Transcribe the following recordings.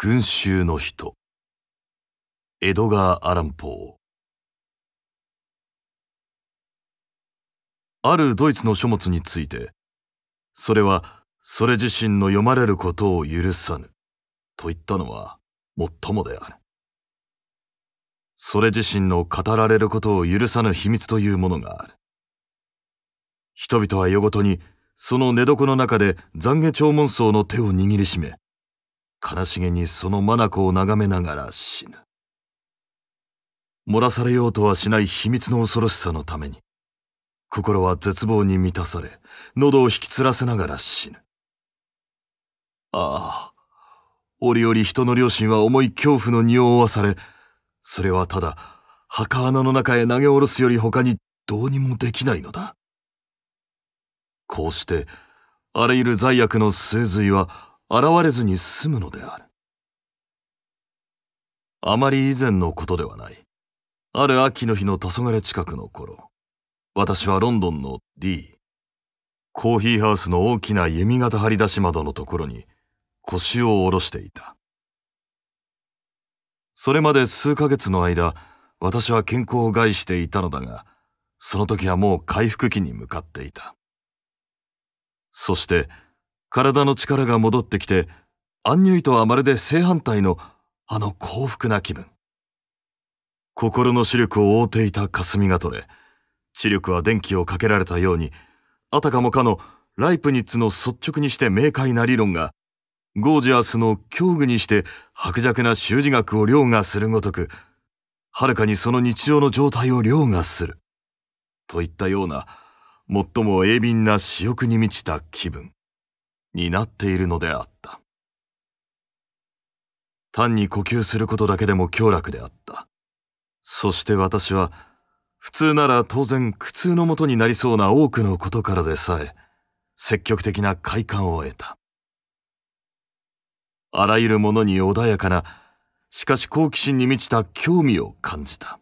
群衆の人エドガー・アランポーあるドイツの書物についてそれはそれ自身の読まれることを許さぬと言ったのはもっともであるそれ自身の語られることを許さぬ秘密というものがある人々は夜ごとにその寝床の中で懺悔長門層の手を握りしめ悲しげにその眼を眺めながら死ぬ漏らされようとはしない秘密の恐ろしさのために心は絶望に満たされ喉を引きつらせながら死ぬああ折々人の両親は重い恐怖の匂を負わされそれはただ墓穴の中へ投げ下ろすより他にどうにもできないのだこうしてあらゆる罪悪の末髄は現れずに済むのである。あまり以前のことではない。ある秋の日の黄昏近くの頃、私はロンドンの D、コーヒーハウスの大きな弓形張り出し窓のところに腰を下ろしていた。それまで数ヶ月の間、私は健康を害していたのだが、その時はもう回復期に向かっていた。そして、体の力が戻ってきて、アンニュイとはまるで正反対のあの幸福な気分。心の視力を覆っていた霞が取れ、視力は電気をかけられたように、あたかもかのライプニッツの率直にして明快な理論が、ゴージアスの教具にして薄弱な習字学を凌駕するごとく、はるかにその日常の状態を凌駕する。といったような、最も鋭敏な私欲に満ちた気分。なっているのであった単に呼吸することだけでも強楽であったそして私は普通なら当然苦痛のもとになりそうな多くのことからでさえ積極的な快感を得たあらゆるものに穏やかなしかし好奇心に満ちた興味を感じた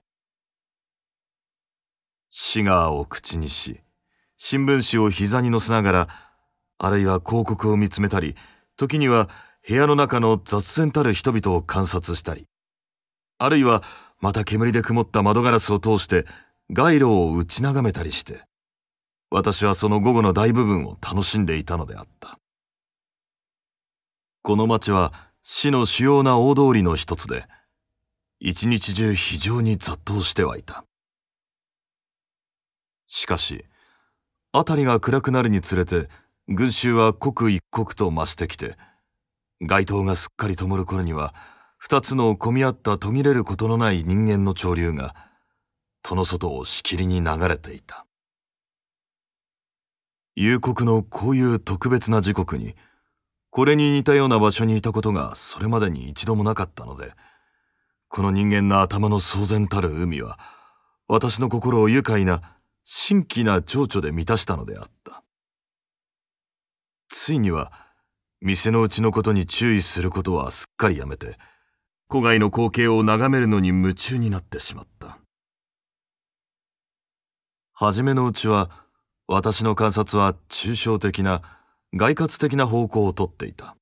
シガーを口にし新聞紙を膝に乗せながらあるいは広告を見つめたり、時には部屋の中の雑然たる人々を観察したり、あるいはまた煙で曇った窓ガラスを通して街路を打ち眺めたりして、私はその午後の大部分を楽しんでいたのであった。この街は市の主要な大通りの一つで、一日中非常に雑踏してはいた。しかし、辺りが暗くなるにつれて、群衆は刻一刻と増してきて、街灯がすっかり灯る頃には、二つの混み合った途切れることのない人間の潮流が、戸の外をしきりに流れていた。夕刻のこういう特別な時刻に、これに似たような場所にいたことがそれまでに一度もなかったので、この人間の頭の騒然たる海は、私の心を愉快な、神奇な情緒で満たしたのであった。ついには店のうちのことに注意することはすっかりやめて戸外の光景を眺めるのに夢中になってしまった初めのうちは私の観察は抽象的な外活的な方向をとっていた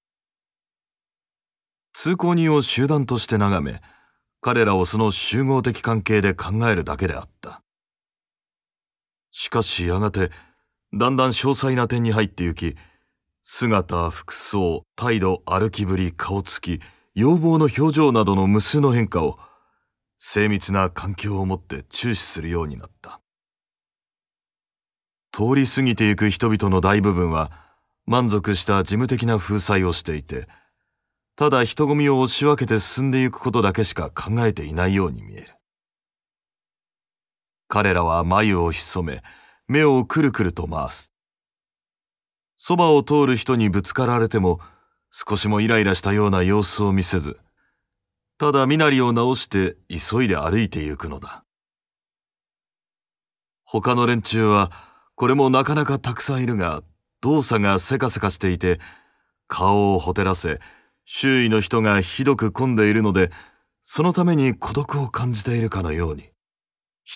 通行人を集団として眺め彼らをその集合的関係で考えるだけであったしかしやがてだんだん詳細な点に入ってゆき姿、服装、態度、歩きぶり、顔つき、要望の表情などの無数の変化を精密な環境をもって注視するようになった。通り過ぎていく人々の大部分は満足した事務的な風采をしていて、ただ人混みを押し分けて進んでいくことだけしか考えていないように見える。彼らは眉を潜め、目をくるくると回す。そばを通る人にぶつかられても、少しもイライラしたような様子を見せず、ただ身なりを直して急いで歩いてゆくのだ。他の連中は、これもなかなかたくさんいるが、動作がせかせかしていて、顔をほてらせ、周囲の人がひどく混んでいるので、そのために孤独を感じているかのように、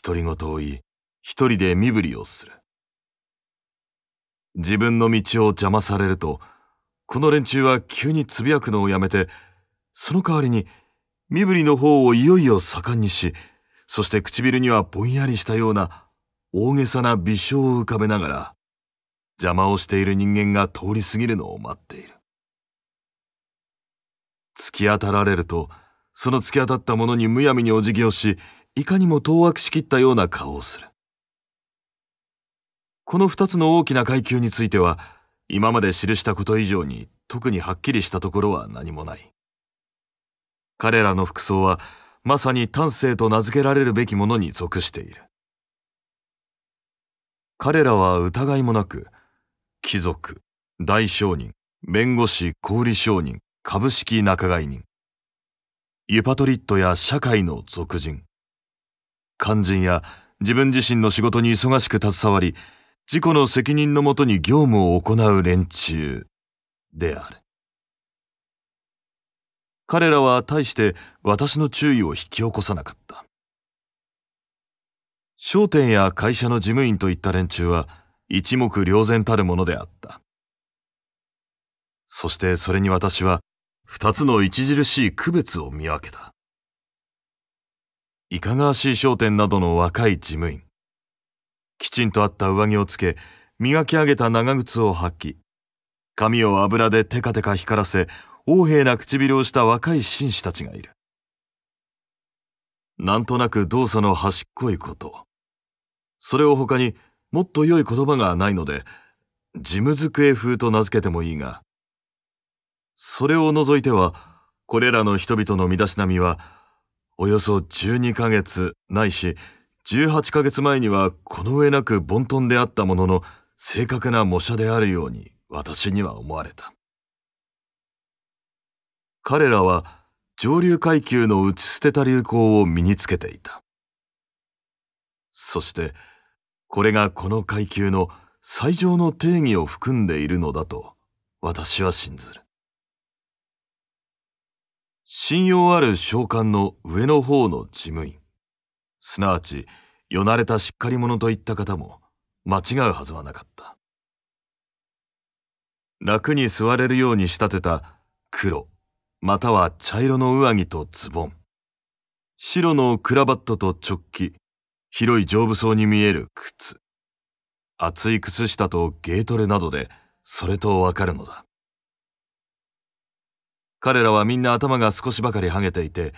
独り言を言い、一人で身振りをする。自分の道を邪魔されると、この連中は急につぶやくのをやめて、その代わりに、身振りの方をいよいよ盛んにし、そして唇にはぼんやりしたような大げさな微笑を浮かべながら、邪魔をしている人間が通り過ぎるのを待っている。突き当たられると、その突き当たったものにむやみにお辞儀をし、いかにも当惑しきったような顔をする。この2つの大きな階級については、今まで記したこと以上に特にはっきりしたところは何もない。彼らの服装はまさに丹精と名付けられるべきものに属している。彼らは疑いもなく、貴族、大商人、弁護士、小売商人、株式仲買人、ユパトリットや社会の俗人、肝心や自分自身の仕事に忙しく携わり、自己の責任のもとに業務を行う連中である。彼らは大して私の注意を引き起こさなかった。商店や会社の事務員といった連中は一目瞭然たるものであった。そしてそれに私は二つの著しい区別を見分けた。いかがわしい商店などの若い事務員。きちんとあった上着をつけ、磨き上げた長靴を履き、髪を油でテカテカ光らせ、横柄な唇をした若い紳士たちがいる。なんとなく動作の端っこいこと。それを他にもっと良い言葉がないので、事務机風と名付けてもいいが、それを除いては、これらの人々の身だしなみは、およそ12ヶ月ないし18ヶ月前にはこの上なく凡沌であったものの正確な模写であるように私には思われた彼らは上流階級の打ち捨てた流行を身につけていたそしてこれがこの階級の最上の定義を含んでいるのだと私は信ずる信用ある召喚の上の方の事務員すなわちよなれたしっかり者といった方も間違うはずはなかった楽に座れるように仕立てた黒または茶色の上着とズボン白のクラバットと直帰広い丈夫そうに見える靴厚い靴下とゲートレなどでそれとわかるのだ彼らはみんな頭が少しばかりはげていて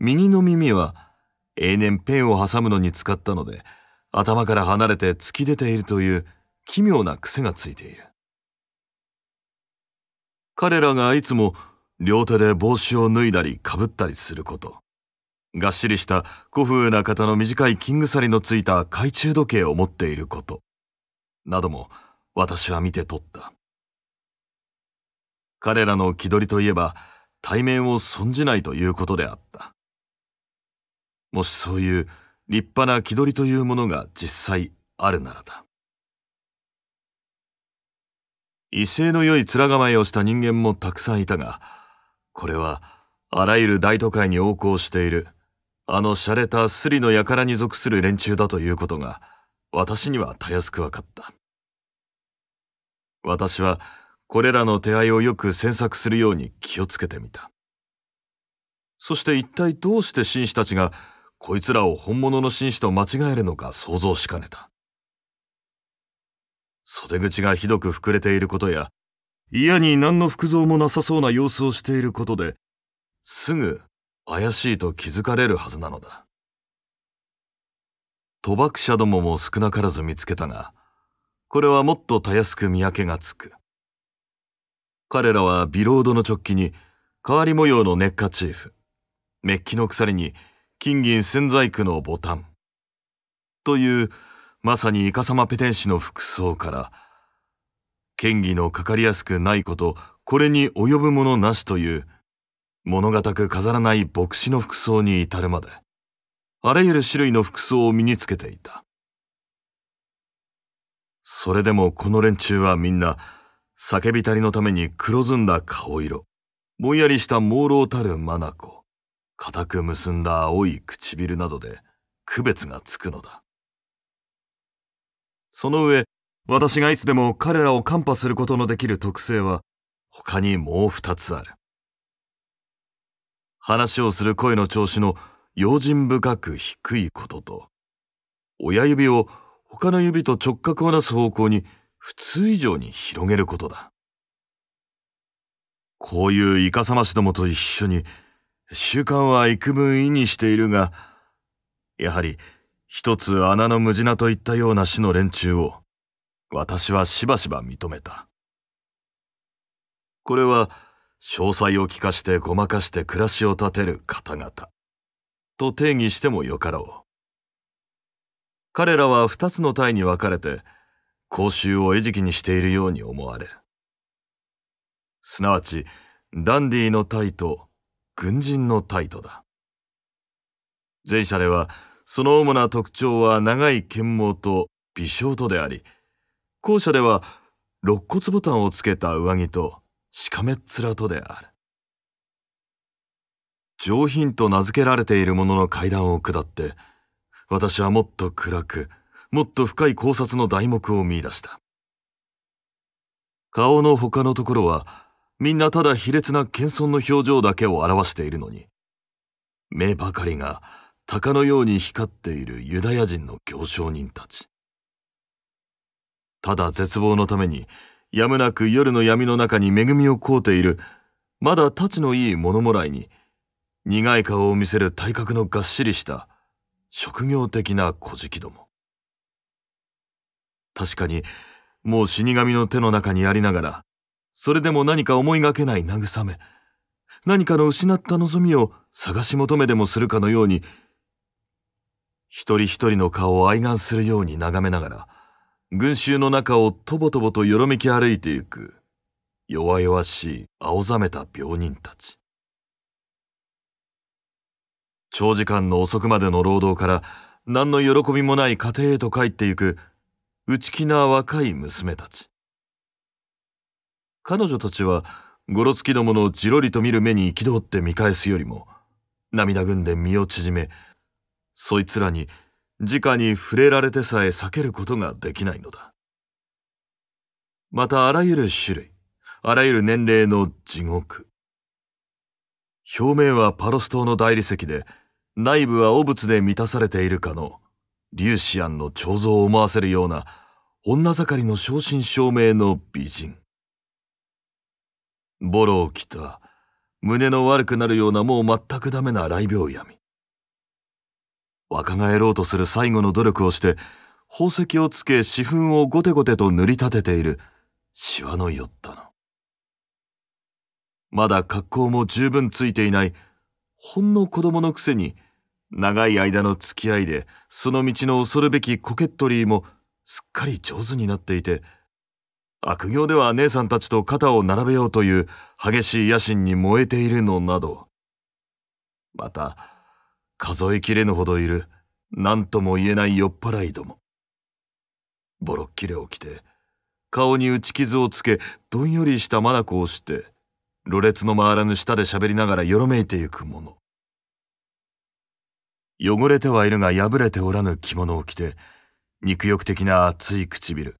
右の耳は永年ペンを挟むのに使ったので、頭から離れて突き出ているという奇妙な癖がついている。彼らがいつも両手で帽子を脱いだりかぶったりすること。がっしりした古風な型の短い金鎖のついた懐中時計を持っていること。なども私は見て取った。彼らの気取りといえば対面を損じないということであった。もしそういう立派な気取りというものが実際あるならだ。威勢の良い面構えをした人間もたくさんいたが、これはあらゆる大都会に横行している、あの洒落たスリの輩に属する連中だということが、私にはたやすく分かった。私はこれらの手合いをよく詮索するように気をつけてみた。そして一体どうして紳士たちがこいつらを本物の紳士と間違えるのか想像しかねた。袖口がひどく膨れていることや、嫌に何の服装もなさそうな様子をしていることで、すぐ怪しいと気づかれるはずなのだ。賭博者どもも少なからず見つけたが、これはもっとたやすく見分けがつく。彼らはビロードの直帰に、代わり模様のネッカチーフ、メッキの鎖に金銀千細区のボタン。という、まさにイカサマペテン師の服装から、剣技のかかりやすくないこと、これに及ぶものなしという、物語く飾らない牧師の服装に至るまで、あらゆる種類の服装を身につけていた。それでもこの連中はみんな、叫びたりのために黒ずんだ顔色、ぼんやりした朦朧たる眼。固く結んだ青い唇などで区別がつくのだ。その上、私がいつでも彼らを看破することのできる特性は、他にもう二つある。話をする声の調子の用心深く低いことと、親指を他の指と直角を出す方向に普通以上に広げることだ。こういうイカサマしどもと一緒に、習慣は幾分意にしているが、やはり一つ穴の無地なといったような死の連中を、私はしばしば認めた。これは、詳細を聞かしてごまかして暮らしを立てる方々、と定義してもよかろう。彼らは二つの体に分かれて、公衆を餌食にしているように思われる。すなわち、ダンディーの体と、軍人の態度だ前者ではその主な特徴は長い剣毛と微笑とであり後者では肋骨ボタンをつけた上着としかめっ面とである上品と名付けられているものの階段を下って私はもっと暗くもっと深い考察の題目を見出した顔の他のところはみんなただ卑劣な謙遜の表情だけを表しているのに、目ばかりが鷹のように光っているユダヤ人の行商人たち。ただ絶望のために、やむなく夜の闇の中に恵みを凍うている、まだたちのいい物もらいに、苦い顔を見せる体格のがっしりした、職業的な小敷ども。確かに、もう死神の手の中にありながら、それでも何か思いがけない慰め、何かの失った望みを探し求めでもするかのように、一人一人の顔を愛願するように眺めながら、群衆の中をとぼとぼとよろめき歩いてゆく、弱々しい青ざめた病人たち。長時間の遅くまでの労働から何の喜びもない家庭へと帰ってゆく内気な若い娘たち。彼女たちはごろつきどものじろりと見る目に憤って見返すよりも涙ぐんで身を縮めそいつらに直に触れられてさえ避けることができないのだまたあらゆる種類あらゆる年齢の地獄表面はパロス島の大理石で内部は汚物で満たされているかの粒子シアンの彫像を思わせるような女盛りの正真正銘の美人ボロを着た、胸の悪くなるようなもう全くダメな雷病闇。若返ろうとする最後の努力をして、宝石をつけ死粉をゴテゴテと塗り立てている、シワの寄ったの。まだ格好も十分ついていない、ほんの子供のくせに、長い間の付き合いで、その道の恐るべきコケットリーも、すっかり上手になっていて、悪行では姉さんたちと肩を並べようという激しい野心に燃えているのなど。また、数えきれぬほどいる、何とも言えない酔っ払いども。ボロッキレを着て、顔に打ち傷をつけ、どんよりした眼をして、ろれつの回らぬ舌で喋りながらよろめいてゆくもの。汚れてはいるが破れておらぬ着物を着て、肉欲的な熱い唇。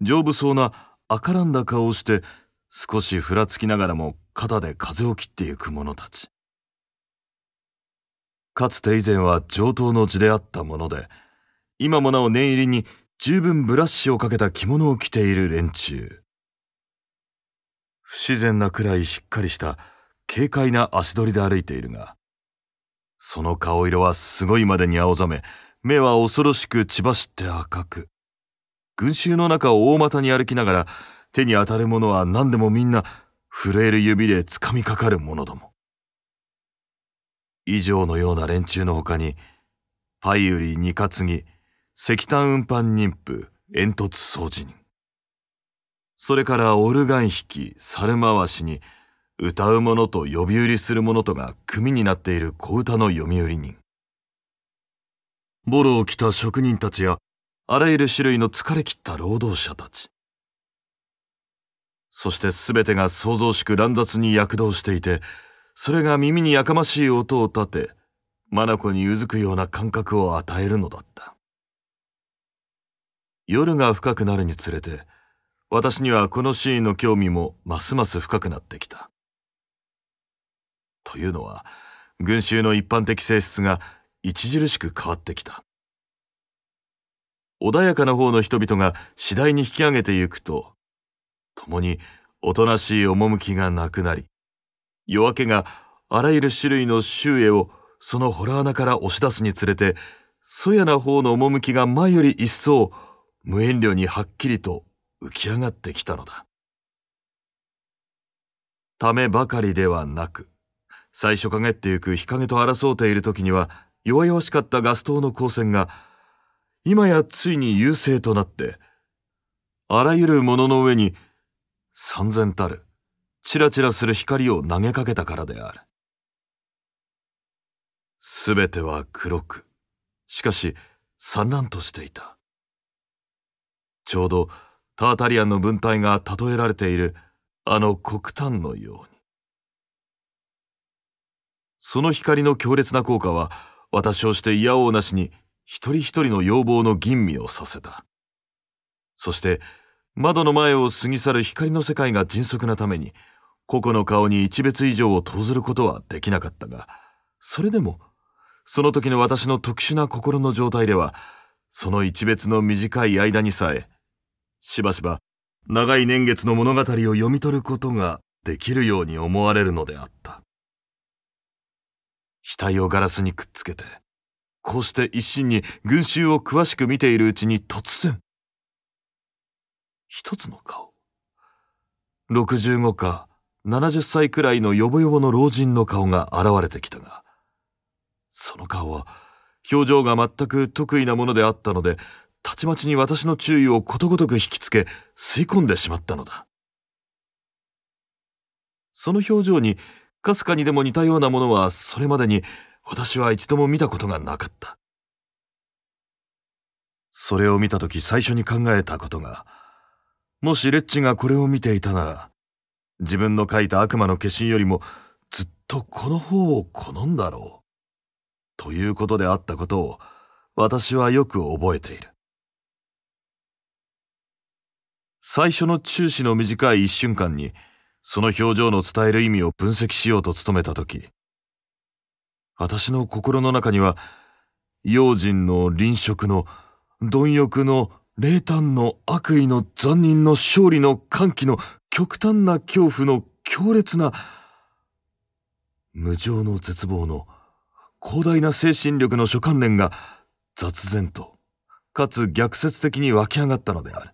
丈夫そうな赤らんだ顔をして少しふらつきながらも肩で風を切ってゆく者たちかつて以前は上等の地であったもので今もなお念入りに十分ブラッシュをかけた着物を着ている連中不自然なくらいしっかりした軽快な足取りで歩いているがその顔色はすごいまでに青ざめ目は恐ろしく血走って赤く群衆の中を大股に歩きながら、手に当たるものは何でもみんな、震える指で掴みかかるものども。以上のような連中の他に、パイ売り二担ぎ、石炭運搬妊婦、煙突掃除人。それからオルガン弾き、猿回しに、歌う者と呼び売りする者とが組になっている小唄の読売人。ボロを着た職人たちやあらゆる種類の疲れ切った労働者たち。そして全てが想像しく乱雑に躍動していて、それが耳にやかましい音を立て、マナコにうずくような感覚を与えるのだった。夜が深くなるにつれて、私にはこのシーンの興味もますます深くなってきた。というのは、群衆の一般的性質が著しく変わってきた。穏やかな方の人々が次第に引き上げてゆくと、共におとなしい趣がなくなり、夜明けがあらゆる種類の周囲をその洞穴から押し出すにつれて、そやな方の趣が前より一層、無遠慮にはっきりと浮き上がってきたのだ。ためばかりではなく、最初陰ってゆく日陰と争うている時には、弱々しかったガス灯の光線が、今やついに優勢となって、あらゆるものの上に、三千たる、ちらちらする光を投げかけたからである。すべては黒く、しかし散乱としていた。ちょうどタータリアンの文体が例えられているあの黒炭のように。その光の強烈な効果は私をして嫌やおうなしに一人一人の要望の吟味をさせた。そして、窓の前を過ぎ去る光の世界が迅速なために、個々の顔に一別以上を投ずることはできなかったが、それでも、その時の私の特殊な心の状態では、その一別の短い間にさえ、しばしば長い年月の物語を読み取ることができるように思われるのであった。額をガラスにくっつけて、こうして一心に群衆を詳しく見ているうちに突然、一つの顔。65か70歳くらいのよぼよぼの老人の顔が現れてきたが、その顔は表情が全く得意なものであったので、たちまちに私の注意をことごとく引きつけ吸い込んでしまったのだ。その表情にかすかにでも似たようなものはそれまでに私は一度も見たことがなかった。それを見たとき最初に考えたことが、もしレッチがこれを見ていたなら、自分の書いた悪魔の化身よりもずっとこの方を好んだろう。ということであったことを私はよく覚えている。最初の中止の短い一瞬間に、その表情の伝える意味を分析しようと努めたとき、私の心の中には、用心の臨職の、貪欲の、冷淡の悪意の残忍の勝利の歓喜の極端な恐怖の強烈な、無常の絶望の、広大な精神力の諸観念が、雑然と、かつ逆説的に湧き上がったのである。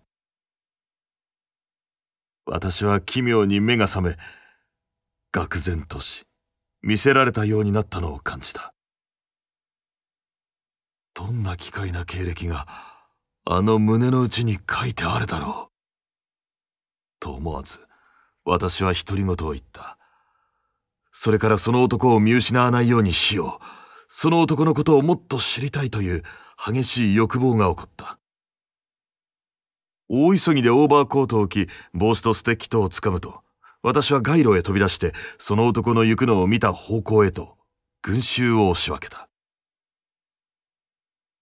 私は奇妙に目が覚め、愕然とし、見せられたようになったのを感じた。どんな奇怪な経歴が、あの胸の内に書いてあるだろう。と思わず、私は独り言を言った。それからその男を見失わないようにしよう。その男のことをもっと知りたいという激しい欲望が起こった。大急ぎでオーバーコートを着、帽子とステッキとをつかむと、私は街路へ飛び出して、その男の行くのを見た方向へと、群衆を押し分けた。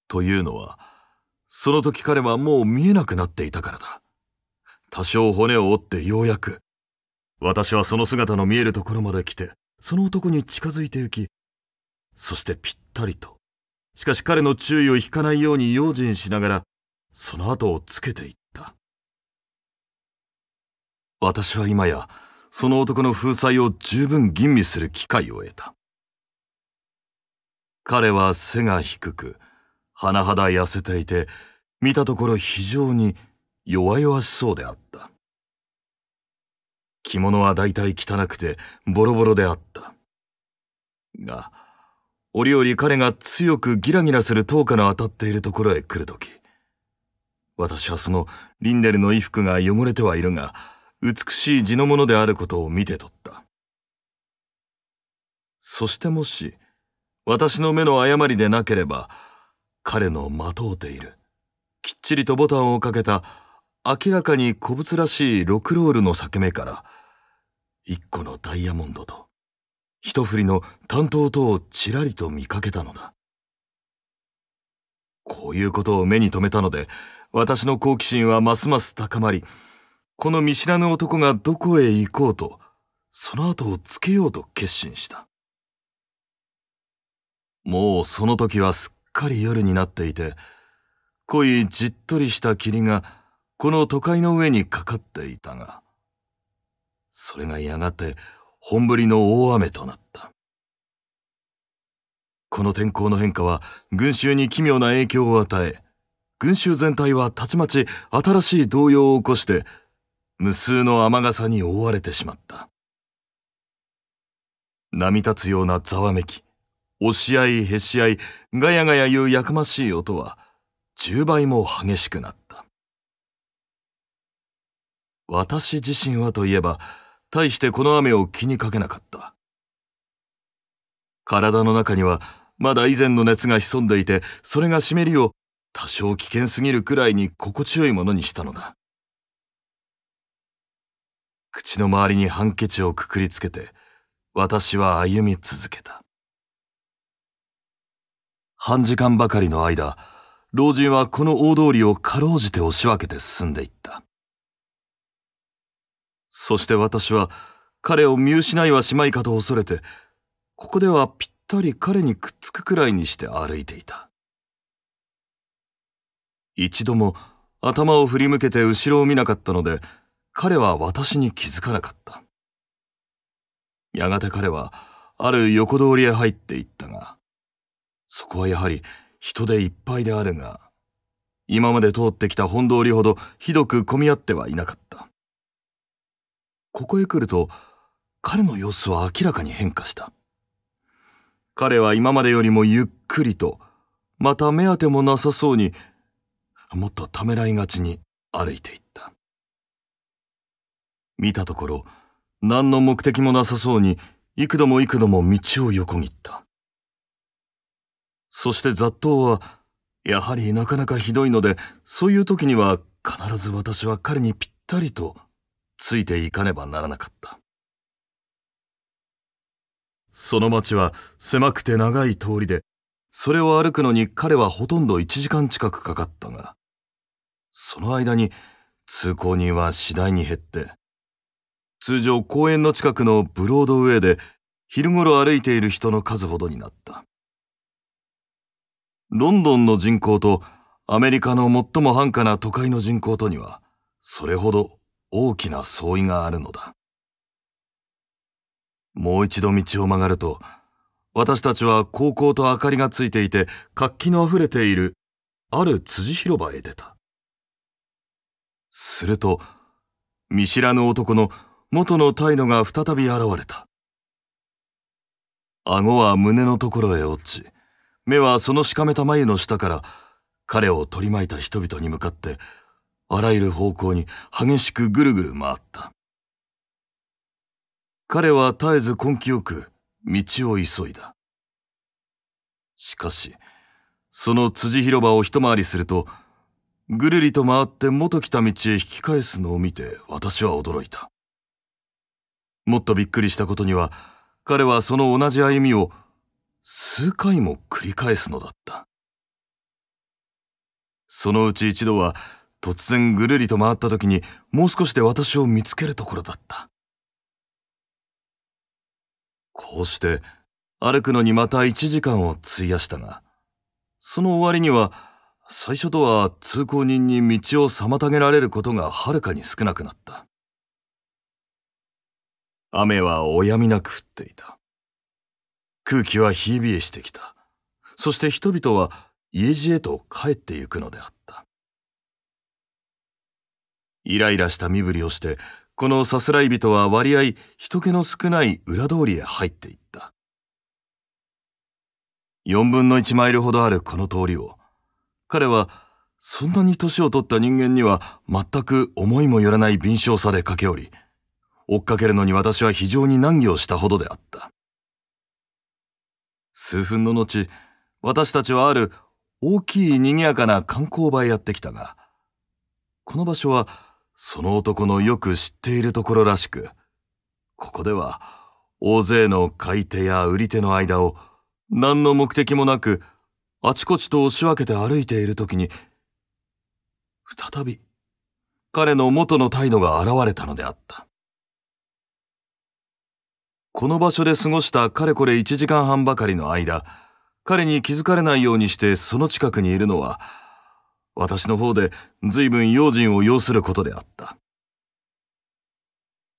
というのは、その時彼はもう見えなくなっていたからだ。多少骨を折ってようやく、私はその姿の見えるところまで来て、その男に近づいて行き、そしてぴったりと、しかし彼の注意を引かないように用心しながら、その後をつけていった。私は今や、その男の風采を十分吟味する機会を得た。彼は背が低く、甚だ痩せていて、見たところ非常に弱々しそうであった。着物は大体汚くてボロボロであった。が、折々彼が強くギラギラする灯火の当たっているところへ来るとき、私はそのリンネルの衣服が汚れてはいるが、美しい地のものであることを見て取った。そしてもし、私の目の誤りでなければ、彼のまとうている、きっちりとボタンをかけた、明らかに古物らしいロクロールの裂け目から、一個のダイヤモンドと、一振りの担当とをちらりと見かけたのだ。こういうことを目に留めたので、私の好奇心はますます高まり、この見知らぬ男がどこへ行こうと、その後をつけようと決心した。もうその時はすっかり夜になっていて、濃いじっとりした霧がこの都会の上にかかっていたが、それがやがて本降りの大雨となった。この天候の変化は群衆に奇妙な影響を与え、群衆全体はたちまち新しい動揺を起こして無数の雨傘に覆われてしまった。波立つようなざわめき、押し合いへし合い、ガヤガヤ言うやかましい音は、10倍も激しくなった。私自身はといえば、大してこの雨を気にかけなかった。体の中には、まだ以前の熱が潜んでいて、それが湿りを多少危険すぎるくらいに心地よいものにしたのだ。口の周りにハンケチをくくりつけて、私は歩み続けた。半時間ばかりの間、老人はこの大通りをかろうじて押し分けて進んでいった。そして私は彼を見失いはしまいかと恐れて、ここではぴったり彼にくっつくくらいにして歩いていた。一度も頭を振り向けて後ろを見なかったので、彼は私に気づかなかった。やがて彼は、ある横通りへ入っていったが、そこはやはり人でいっぱいであるが、今まで通ってきた本通りほどひどく混み合ってはいなかった。ここへ来ると、彼の様子は明らかに変化した。彼は今までよりもゆっくりと、また目当てもなさそうに、もっとためらいがちに歩いていった。見たところ、何の目的もなさそうに、幾度も幾度も道を横切った。そして雑踏は、やはりなかなかひどいので、そういう時には必ず私は彼にぴったりとついていかねばならなかった。その町は狭くて長い通りで、それを歩くのに彼はほとんど1時間近くかかったが、その間に通行人は次第に減って、通常公園の近くのブロードウェイで昼頃歩いている人の数ほどになった。ロンドンの人口とアメリカの最も繁華な都会の人口とにはそれほど大きな相違があるのだ。もう一度道を曲がると、私たちは高校と明かりがついていて活気の溢れているある辻広場へ出た。すると、見知らぬ男の元の態度が再び現れた。顎は胸のところへ落ち、目はそのしかめた眉の下から、彼を取り巻いた人々に向かって、あらゆる方向に激しくぐるぐる回った。彼は絶えず根気よく道を急いだ。しかし、その辻広場を一回りすると、ぐるりと回って元来た道へ引き返すのを見て私は驚いた。もっとびっくりしたことには、彼はその同じ歩みを数回も繰り返すのだった。そのうち一度は突然ぐるりと回った時にもう少しで私を見つけるところだった。こうして歩くのにまた1時間を費やしたが、その終わりには最初とは通行人に道を妨げられることがはるかに少なくなった。雨はおやみなく降っていた。空気はひいびえしてきた。そして人々は家路へと帰ってゆくのであった。イライラした身振りをして、このさすらい人は割合人気の少ない裏通りへ入っていった。四分の一マイルほどあるこの通りを、彼はそんなに年を取った人間には全く思いもよらない敏捷さで駆け下り、追っかけるのに私は非常に難儀をしたほどであった。数分の後、私たちはある大きい賑やかな観光場へやってきたが、この場所はその男のよく知っているところらしく、ここでは大勢の買い手や売り手の間を何の目的もなくあちこちと押し分けて歩いている時に、再び彼の元の態度が現れたのであった。この場所で過ごしたかれこれ1時間半ばかりの間、彼に気づかれないようにしてその近くにいるのは、私の方で随分用心を要することであった。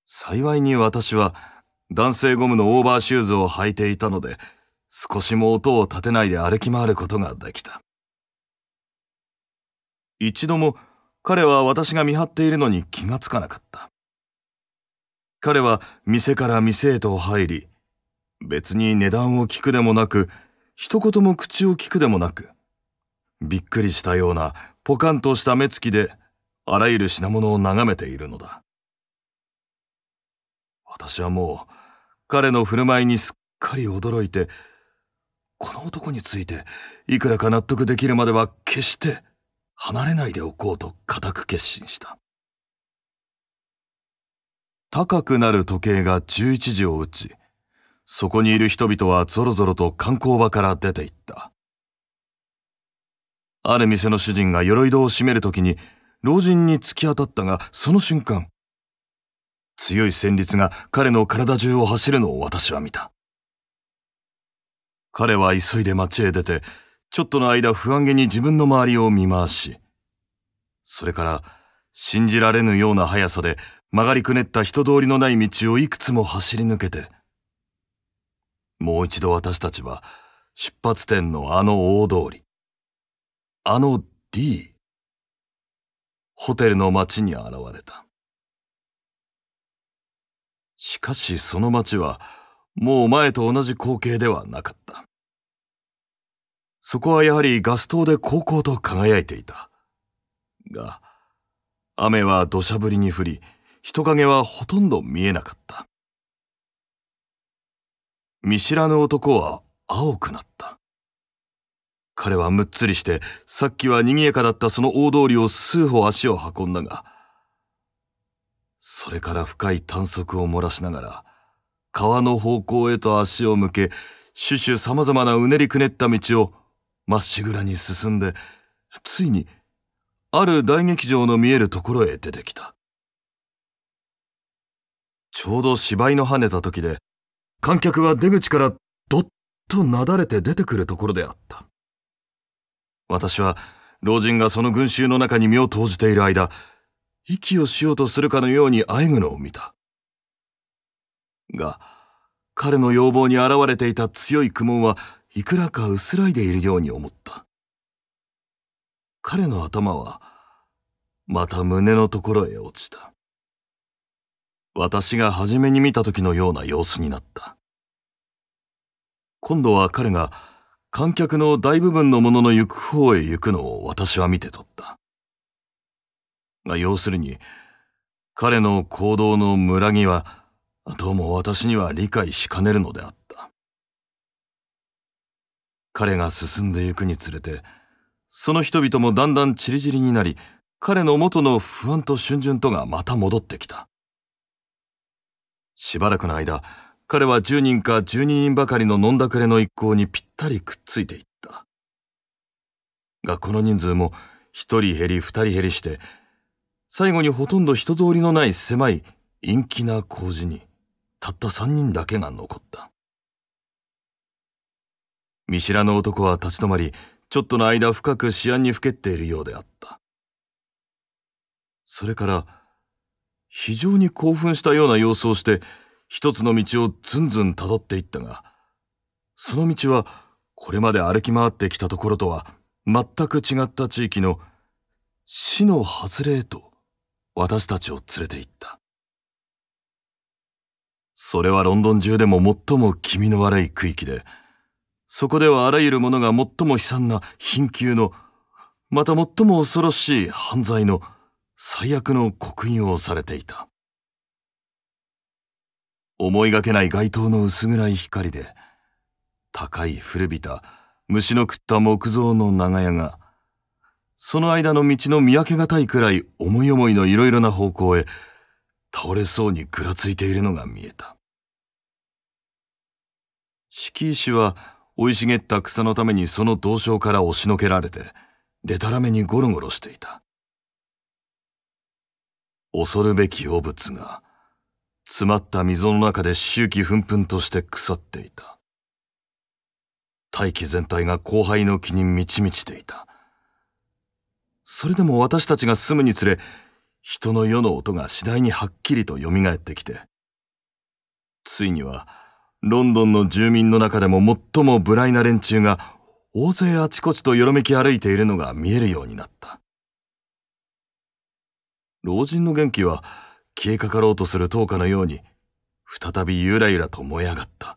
幸いに私は男性ゴムのオーバーシューズを履いていたので、少しも音を立てないで歩き回ることができた。一度も彼は私が見張っているのに気がつかなかった。彼は店から店へと入り、別に値段を聞くでもなく、一言も口を聞くでもなく、びっくりしたようなポカンとした目つきで、あらゆる品物を眺めているのだ。私はもう、彼の振る舞いにすっかり驚いて、この男について、いくらか納得できるまでは決して離れないでおこうと固く決心した。高くなる時計が11時を打ち、そこにいる人々はぞろぞろと観光場から出て行った。ある店の主人が鎧戸を閉めるときに、老人に突き当たったが、その瞬間、強い旋律が彼の体中を走るのを私は見た。彼は急いで街へ出て、ちょっとの間不安げに自分の周りを見回し、それから信じられぬような速さで曲がりくねった人通りのない道をいくつも走り抜けて、もう一度私たちは出発点のあの大通り、あの D、ホテルの街に現れた。しかしその街はもう前と同じ光景ではなかった。そこはやはりガス灯で高校と輝いていた。が、雨は土砂降りに降り、人影はほとんど見えなかった見知らぬ男は青くなった彼はむっつりしてさっきは賑やかだったその大通りを数歩足を運んだがそれから深い探索を漏らしながら川の方向へと足を向け種々様々なうねりくねった道をまっしぐらに進んでついにある大劇場の見えるところへ出てきたちょうど芝居の跳ねた時で、観客は出口からどっとなだれて出てくるところであった。私は、老人がその群衆の中に身を投じている間、息をしようとするかのようにあえぐのを見た。が、彼の要望に現れていた強い苦悶はいくらか薄らいでいるように思った。彼の頭は、また胸のところへ落ちた。私が初めに見た時のような様子になった。今度は彼が観客の大部分の者のの行く方へ行くのを私は見て取った。が要するに、彼の行動の村木は、どうも私には理解しかねるのであった。彼が進んでいくにつれて、その人々もだんだん散り散りになり、彼の元の不安と逡巡とがまた戻ってきた。しばらくの間、彼は10人か12人ばかりの飲んだくれの一行にぴったりくっついていった。が、この人数も一人減り二人減りして、最後にほとんど人通りのない狭い陰気な工事に、たった三人だけが残った。見知らぬ男は立ち止まり、ちょっとの間深く思案にふけっているようであった。それから、非常に興奮したような様子をして、一つの道をずんずん辿っていったが、その道は、これまで歩き回ってきたところとは、全く違った地域の、死の外れへと、私たちを連れて行った。それはロンドン中でも最も気味の悪い区域で、そこではあらゆるものが最も悲惨な貧窮の、また最も恐ろしい犯罪の、最悪の刻印をされていた。思いがけない街灯の薄暗い光で、高い古びた虫の食った木造の長屋が、その間の道の見分けがたいくらい思い思いのいろいろな方向へ倒れそうにぐらついているのが見えた。敷石は生い茂った草のためにその銅揺から押しのけられて、でたらめにゴロゴロしていた。恐るべき汚物が、詰まった溝の中で周期噴んとして腐っていた。大気全体が後輩の気に満ち満ちていた。それでも私たちが住むにつれ、人の世の音が次第にはっきりと蘇ってきて、ついには、ロンドンの住民の中でも最も無頼な連中が大勢あちこちとよろめき歩いているのが見えるようになった。老人の元気は消えかかろうとする灯火のように、再びゆらゆらと燃え上がった。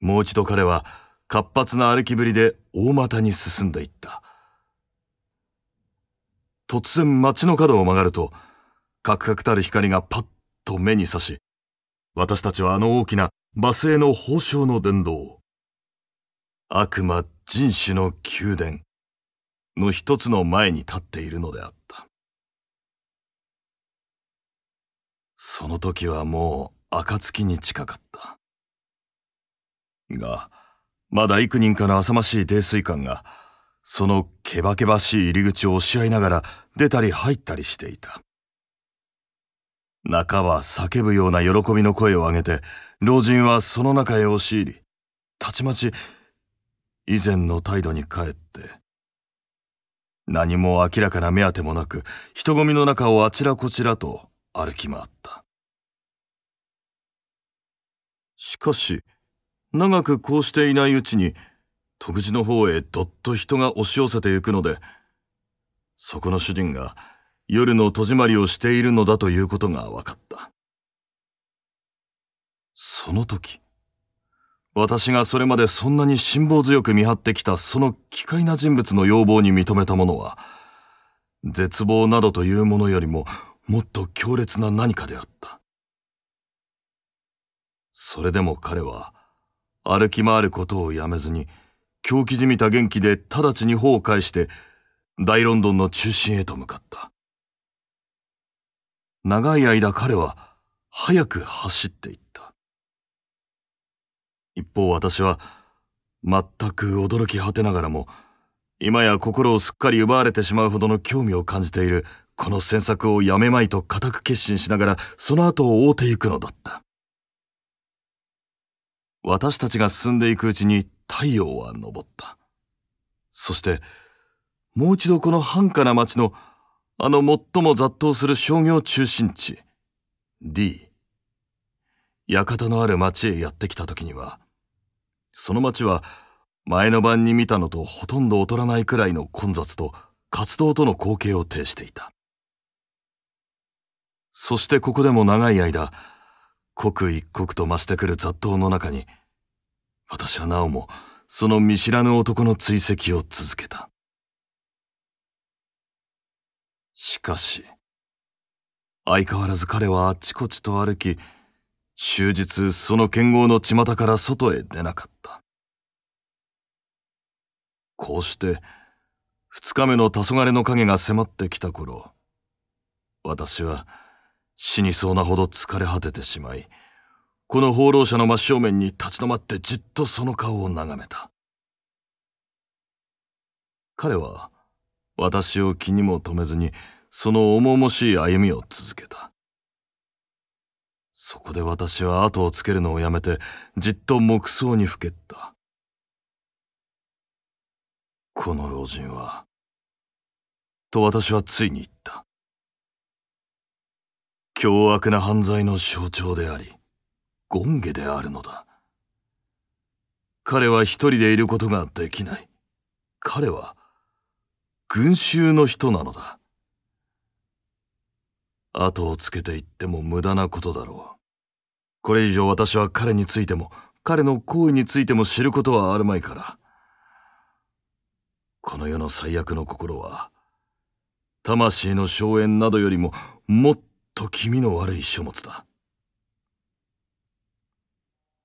もう一度彼は活発な歩きぶりで大股に進んでいった。突然街の角を曲がると、カクカクたる光がパッと目に差し、私たちはあの大きな馬スの宝章の殿堂。悪魔人種の宮殿。の一つの前に立っているのであった。その時はもう暁に近かった。が、まだ幾人かの浅ましい泥酔感が、そのけばけばしい入り口を押し合いながら出たり入ったりしていた。中は叫ぶような喜びの声を上げて、老人はその中へ押し入り、たちまち以前の態度に帰って、何も明らかな目当てもなく、人混みの中をあちらこちらと歩き回った。しかし、長くこうしていないうちに、徳地の方へどっと人が押し寄せてゆくので、そこの主人が夜の戸締まりをしているのだということが分かった。その時、私がそれまでそんなに辛抱強く見張ってきたその奇怪な人物の要望に認めたものは、絶望などというものよりももっと強烈な何かであった。それでも彼は、歩き回ることをやめずに、狂気じみた元気で直ちに歩を返して、大ロンドンの中心へと向かった。長い間彼は、早く走っていった。一方私は、全く驚き果てながらも、今や心をすっかり奪われてしまうほどの興味を感じている、この詮索をやめまいと固く決心しながら、その後を追うていくのだった。私たちが進んでいくうちに太陽は昇った。そして、もう一度この繁華な街の、あの最も雑踏する商業中心地、D。館のある町へやってきた時には、その街は前の晩に見たのとほとんど劣らないくらいの混雑と活動との光景を呈していた。そしてここでも長い間、刻一刻と増してくる雑踏の中に、私はなおもその見知らぬ男の追跡を続けた。しかし、相変わらず彼はあっちこちと歩き、終日その剣豪の巷から外へ出なかった。こうして、二日目の黄昏の影が迫ってきた頃、私は死にそうなほど疲れ果ててしまい、この放浪者の真正面に立ち止まってじっとその顔を眺めた。彼は、私を気にも留めずに、その重々しい歩みを続けた。そこで私は後をつけるのをやめてじっと黙想にふけったこの老人はと私はついに言った凶悪な犯罪の象徴であり権下であるのだ彼は一人でいることができない彼は群衆の人なのだ後をつけていっても無駄なことだろう。これ以上私は彼についても、彼の行為についても知ることはあるまいから。この世の最悪の心は、魂の荘園などよりももっと気味の悪い書物だ。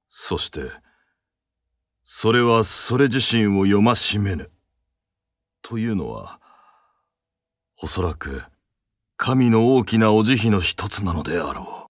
そして、それはそれ自身を読ましめぬ。というのは、おそらく神の大きなお慈悲の一つなのであろう。